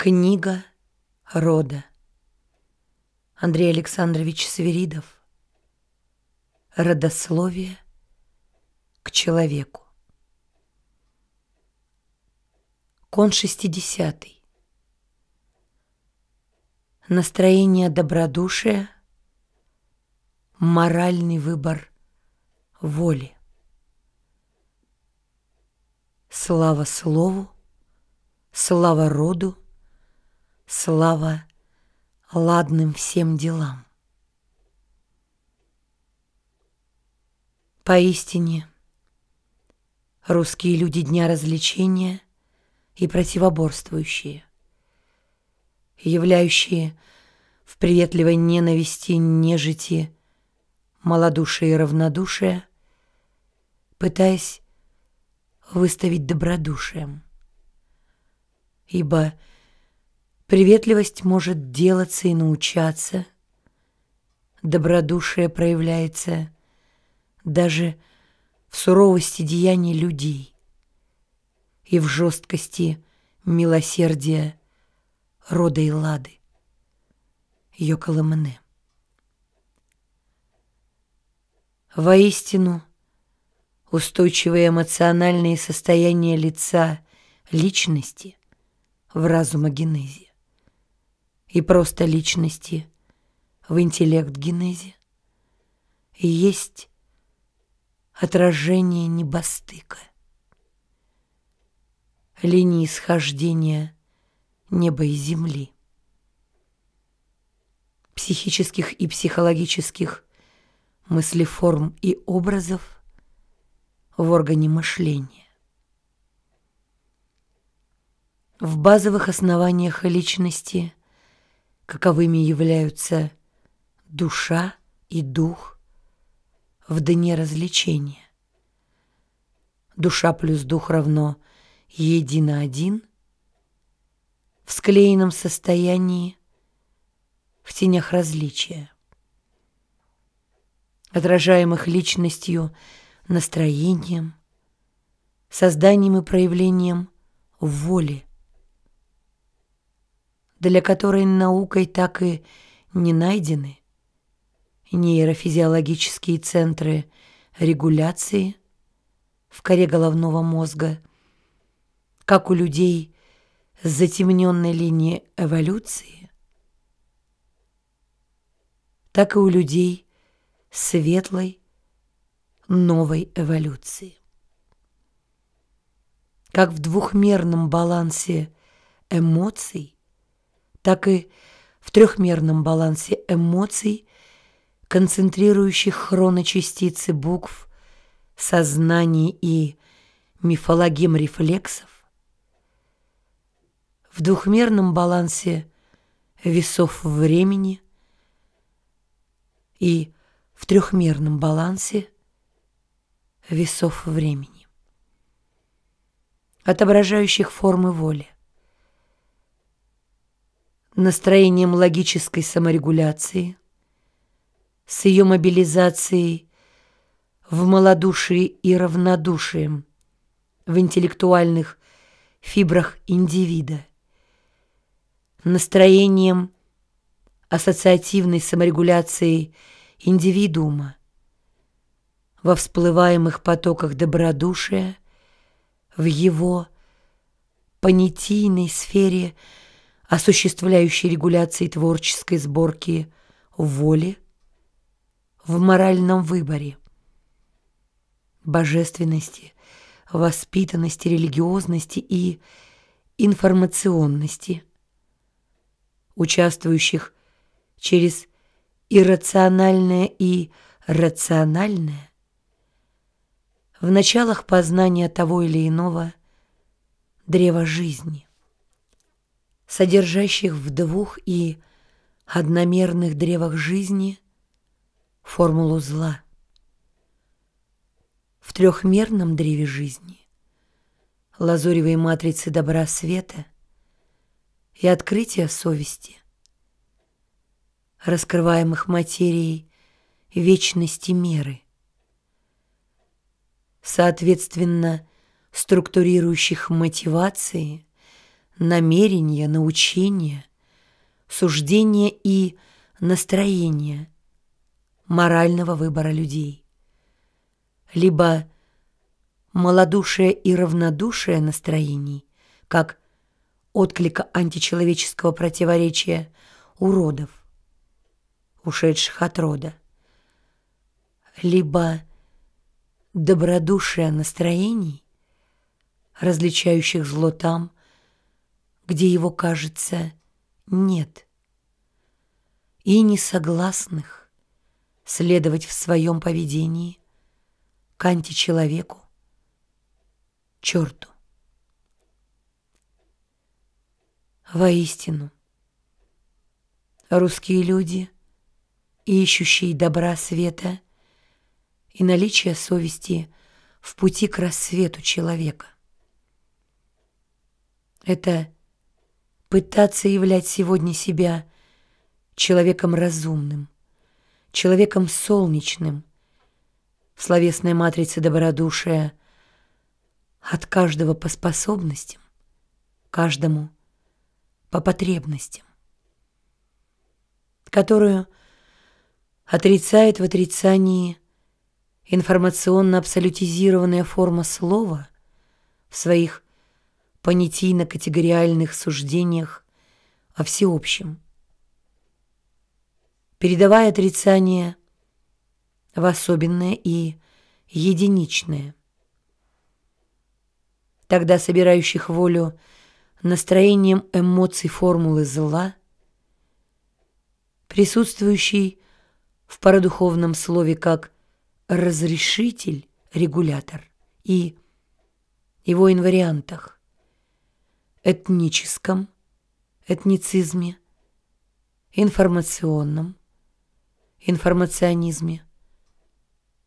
Книга рода. Андрей Александрович Свиридов. Родословие к человеку. Кон 60. -й. Настроение добродушия, моральный выбор воли. Слава слову, слава роду, Слава ладным всем делам. Поистине, русские люди дня развлечения и противоборствующие, являющие в приветливой ненависти нежити малодушие и равнодушие, пытаясь выставить добродушием. Ибо Приветливость может делаться и научаться. Добродушие проявляется даже в суровости деяний людей и в жесткости милосердия рода и лады Йоколомне. Воистину, устойчивые эмоциональные состояния лица личности в разумогенезе и просто личности в интеллект-генезе есть отражение небостыка, линии схождения неба и земли, психических и психологических мыслеформ и образов в органе мышления. В базовых основаниях личности каковыми являются душа и дух в дне развлечения. Душа плюс дух равно едино один, в склеенном состоянии, в тенях различия, отражаемых личностью, настроением, созданием и проявлением воли, для которой наукой так и не найдены. Нейрофизиологические центры регуляции в коре головного мозга, как у людей с затемненной линией эволюции, так и у людей светлой новой эволюции. Как в двухмерном балансе эмоций так и в трехмерном балансе эмоций, концентрирующих хроночастицы букв, сознаний и мифологем рефлексов, в двухмерном балансе весов времени и в трехмерном балансе весов времени, отображающих формы воли настроением логической саморегуляции, с ее мобилизацией в малодушии и равнодушием, в интеллектуальных фибрах индивида, настроением ассоциативной саморегуляции индивидуума, во всплываемых потоках добродушия, в его понятийной сфере – осуществляющий регуляции творческой сборки в воле, в моральном выборе, божественности, воспитанности, религиозности и информационности, участвующих через иррациональное и рациональное в началах познания того или иного древа жизни содержащих в двух и одномерных древах жизни формулу зла. В трехмерном древе жизни лазуревые матрицы добра света и открытия совести, раскрываемых материей вечности меры, соответственно, структурирующих мотивации – намерение, научение, суждение и настроение морального выбора людей. Либо малодушие и равнодушие настроений, как отклика античеловеческого противоречия уродов, ушедших от рода, либо добродушие настроений, различающих зло там, где его, кажется, нет. И несогласных следовать в своем поведении к античеловеку, черту. Воистину, русские люди, ищущие добра света и наличие совести в пути к рассвету человека. Это пытаться являть сегодня себя человеком разумным, человеком солнечным, в словесной матрице добродушия, от каждого по способностям, каждому по потребностям, которую отрицает в отрицании информационно абсолютизированная форма слова в своих понятийно-категориальных суждениях о всеобщем. Передавая отрицание в особенное и единичное. Тогда собирающих волю настроением эмоций формулы зла, присутствующий в парадуховном слове как «разрешитель», «регулятор» и его инвариантах этническом, этницизме, информационном, информационизме,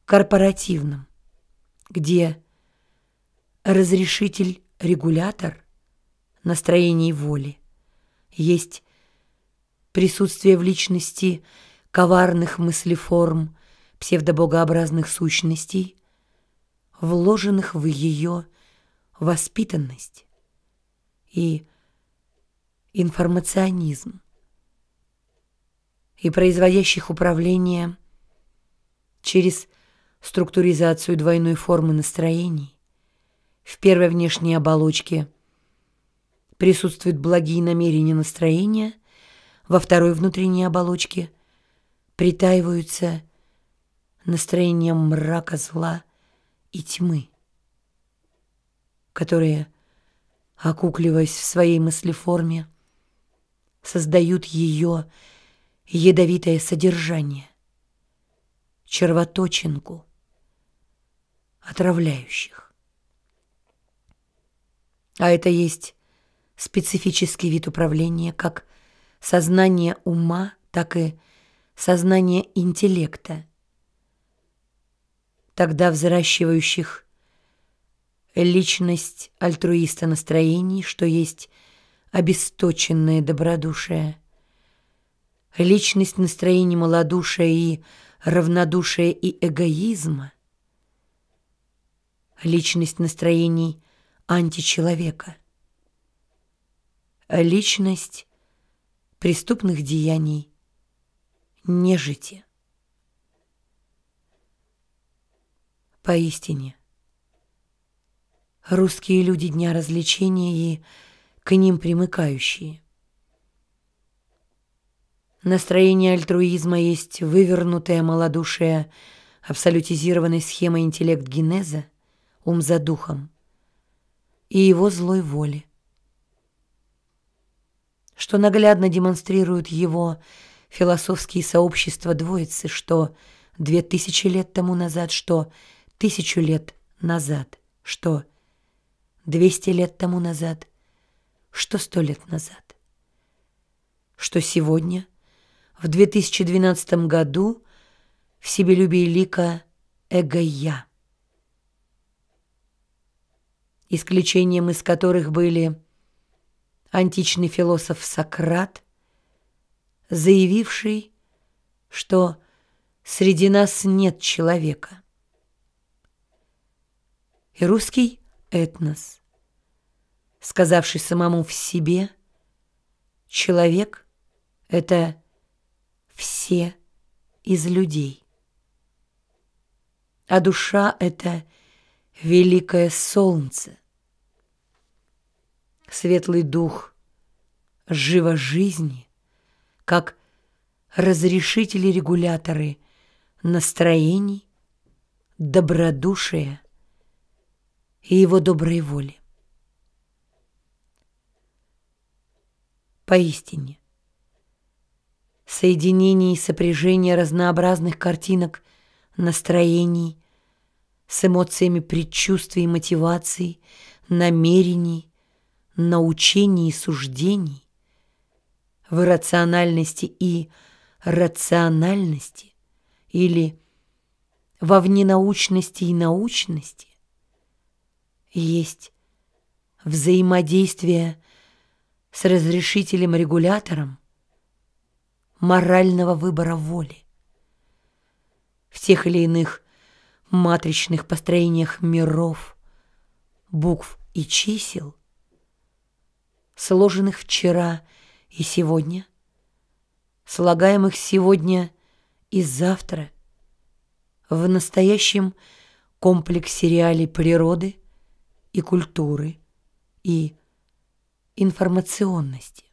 корпоративном, где разрешитель-регулятор настроений воли есть присутствие в личности коварных мыслеформ псевдобогообразных сущностей, вложенных в ее воспитанность и информационизм, и производящих управление через структуризацию двойной формы настроений. В первой внешней оболочке присутствуют благие намерения настроения, во второй внутренней оболочке притаиваются настроения мрака, зла и тьмы, которые – окукливаясь в своей мыслеформе, создают ее ядовитое содержание, червоточинку отравляющих. А это есть специфический вид управления, как сознание ума, так и сознание интеллекта. Тогда взращивающих личность альтруиста настроений, что есть обесточенное добродушие, личность настроений малодушия и равнодушия и эгоизма, личность настроений античеловека, личность преступных деяний, нежити. Поистине, русские люди дня развлечения и к ним примыкающие. Настроение альтруизма есть вывернутое малодушие абсолютизированной схемы интеллект-генеза, ум за духом, и его злой воли, что наглядно демонстрируют его философские сообщества Двоицы, что две тысячи лет тому назад, что тысячу лет назад, что 200 лет тому назад, что 100 лет назад. Что сегодня, в 2012 году, в себелюбии лика эго-я. Исключением из которых были античный философ Сократ, заявивший, что среди нас нет человека. И русский этнос. сказавший самому в себе, человек — это все из людей. А душа — это великое солнце. Светлый дух живо жизни, как разрешители-регуляторы настроений, добродушия и его доброй воли. Поистине, соединение и сопряжение разнообразных картинок, настроений, с эмоциями предчувствий мотиваций, намерений, научений и суждений, в рациональности и рациональности или во вненаучности и научности, есть взаимодействие с разрешителем-регулятором морального выбора воли. В тех или иных матричных построениях миров, букв и чисел, сложенных вчера и сегодня, слагаемых сегодня и завтра, в настоящем комплексе реалий природы – и культуры, и информационности,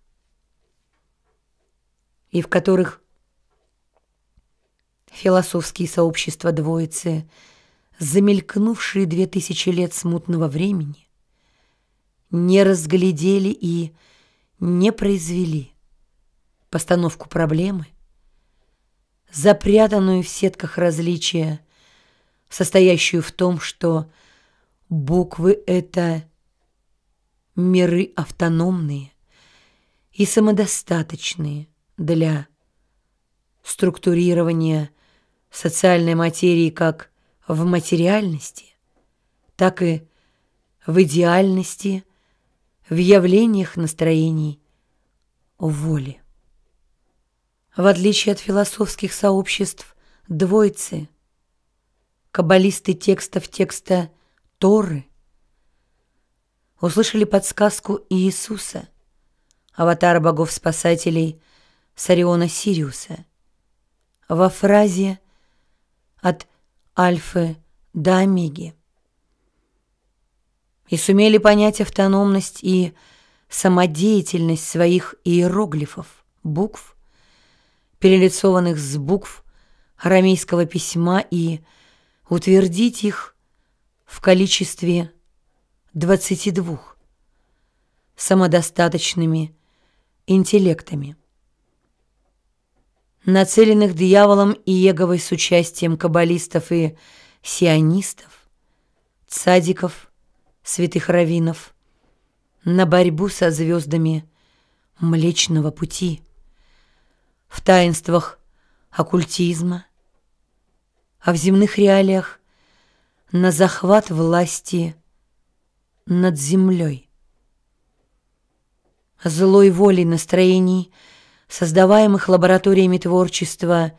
и в которых философские сообщества Двоицы, замелькнувшие две тысячи лет смутного времени, не разглядели и не произвели постановку проблемы, запрятанную в сетках различия, состоящую в том, что – Буквы — это миры автономные и самодостаточные для структурирования социальной материи как в материальности, так и в идеальности, в явлениях настроений, воли. В отличие от философских сообществ, двойцы, каббалисты текстов текста Торы, услышали подсказку Иисуса, аватара богов-спасателей Сариона Сириуса, во фразе «от Альфы до Омеги» и сумели понять автономность и самодеятельность своих иероглифов, букв, перелицованных с букв арамейского письма и утвердить их в количестве 22 самодостаточными интеллектами, нацеленных дьяволом и Еговой с участием каббалистов и сионистов, цадиков, святых раввинов, на борьбу со звездами Млечного Пути, в таинствах оккультизма, а в земных реалиях на захват власти над землей. Злой волей настроений, создаваемых лабораториями творчества,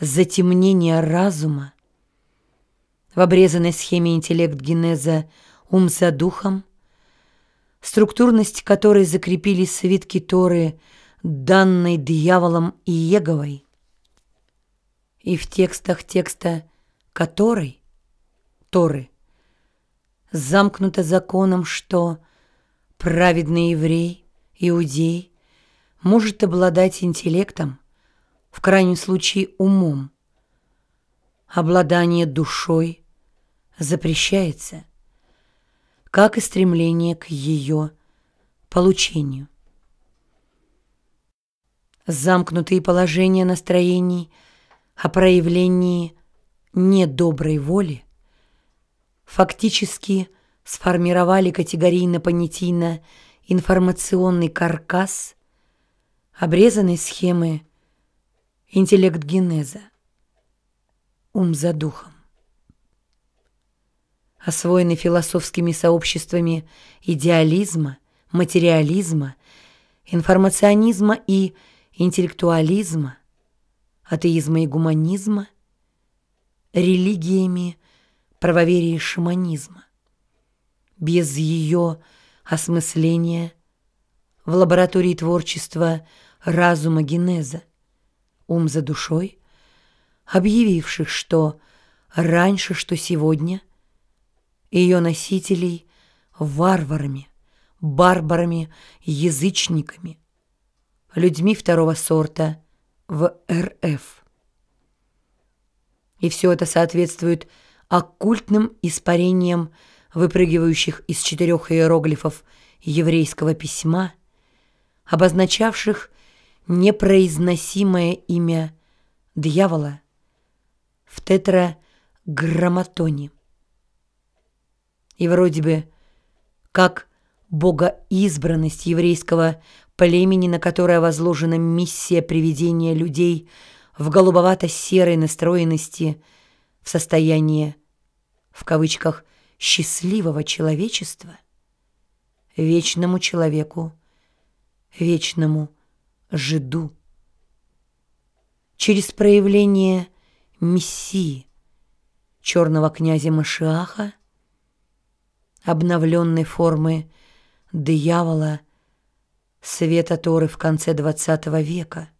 затемнение разума. В обрезанной схеме интеллект генеза ум за духом, структурность которой закрепили свитки Торы, данной дьяволом и Еговой, и в текстах текста которой – Торы. Замкнуто законом, что праведный еврей, иудей, может обладать интеллектом, в крайнем случае умом. Обладание душой запрещается, как и стремление к ее получению. Замкнутые положения настроений о проявлении недоброй воли – фактически сформировали категорийно-понятийно-информационный каркас обрезанной схемы интеллект генеза, ум за духом. Освоенный философскими сообществами идеализма, материализма, информационизма и интеллектуализма, атеизма и гуманизма, религиями правоверие шаманизма. Без ее осмысления в лаборатории творчества разума генеза, ум за душой, объявивших, что раньше, что сегодня, ее носителей варварами, барбарами, язычниками, людьми второго сорта в РФ. И все это соответствует оккультным испарением выпрыгивающих из четырех иероглифов еврейского письма, обозначавших непроизносимое имя дьявола в тетраграмматоне. И вроде бы как богоизбранность еврейского племени, на которое возложена миссия приведения людей в голубовато-серой настроенности – в состоянии, в кавычках, «счастливого человечества», вечному человеку, вечному жиду. Через проявление Мессии, черного князя Машиаха, обновленной формы дьявола, света Торы в конце XX века,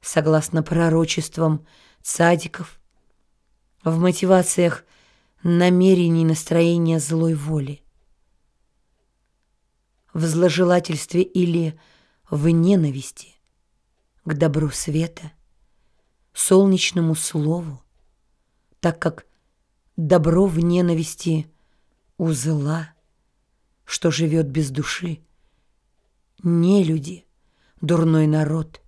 согласно пророчествам цадиков – в мотивациях намерений настроения злой воли, в зложелательстве или в ненависти к добру света, солнечному слову, так как добро в ненависти у зла, что живет без души, не люди, дурной народ,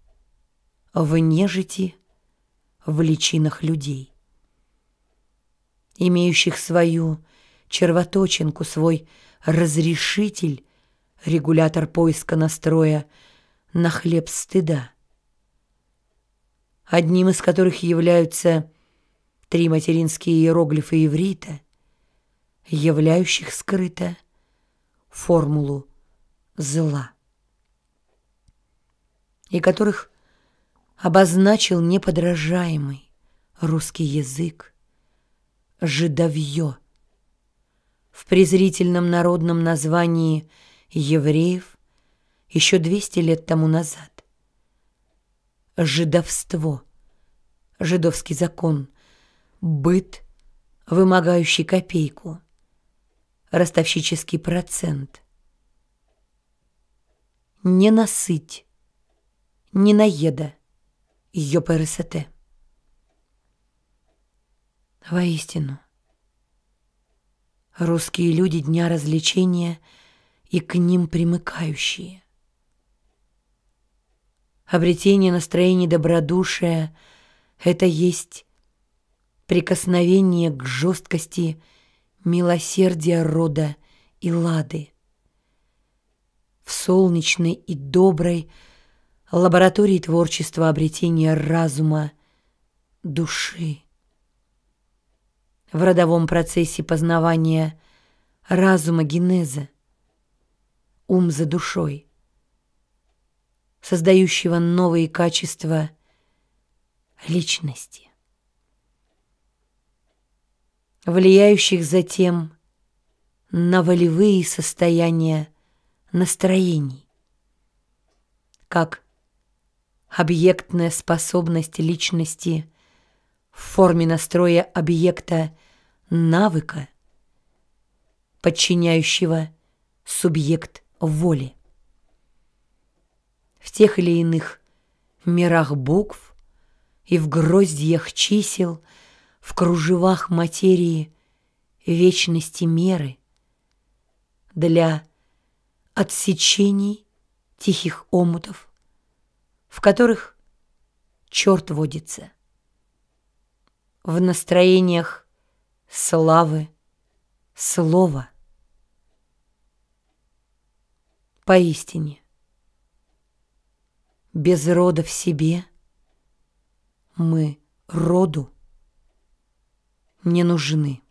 в нежити, в личинах людей имеющих свою червоточинку, свой разрешитель, регулятор поиска настроя на хлеб стыда, одним из которых являются три материнские иероглифы иврита, являющих скрыто формулу зла, и которых обозначил неподражаемый русский язык, жидовье. В презрительном народном названии евреев еще 200 лет тому назад. Жидовство, жидовский закон, быт, вымогающий копейку, ростовщический процент. Не насыть, не наеда, ее ПРСТ. Воистину, русские люди дня развлечения и к ним примыкающие. Обретение настроения добродушия — это есть прикосновение к жесткости милосердия рода и лады. В солнечной и доброй лаборатории творчества обретения разума, души в родовом процессе познавания разума генеза, ум за душой, создающего новые качества личности, влияющих затем на волевые состояния настроений, как объектная способность личности – в форме настроя объекта навыка, подчиняющего субъект воли. В тех или иных мирах букв и в гроздьях чисел, в кружевах материи вечности меры для отсечений тихих омутов, в которых черт водится в настроениях славы, слова. Поистине, без рода в себе мы роду не нужны.